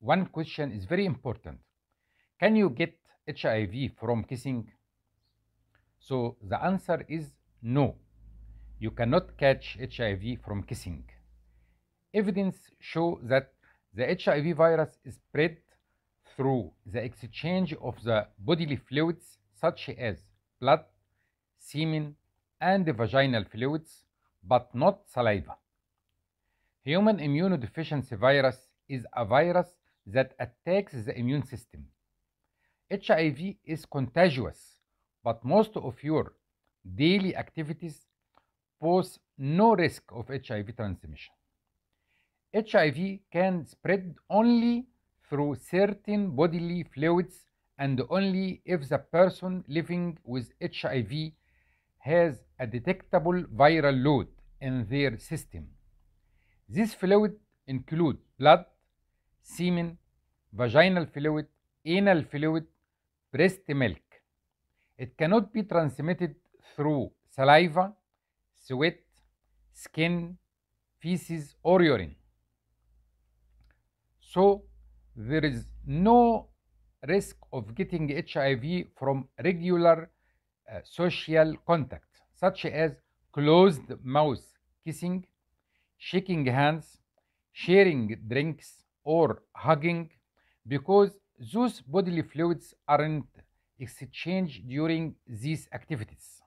one question is very important. Can you get HIV from kissing? So the answer is no. You cannot catch HIV from kissing. Evidence show that the HIV virus is spread through the exchange of the bodily fluids such as blood, semen, and vaginal fluids, but not saliva. Human immunodeficiency virus is a virus that attacks the immune system. HIV is contagious, but most of your daily activities pose no risk of HIV transmission. HIV can spread only through certain bodily fluids and only if the person living with HIV has a detectable viral load in their system. This fluid include blood, semen, vaginal fluid, anal fluid, breast milk. It cannot be transmitted through saliva, sweat, skin, feces, or urine. So, there is no risk of getting HIV from regular uh, social contact, such as closed mouth kissing, shaking hands, sharing drinks, or hugging, because those bodily fluids aren't exchanged during these activities.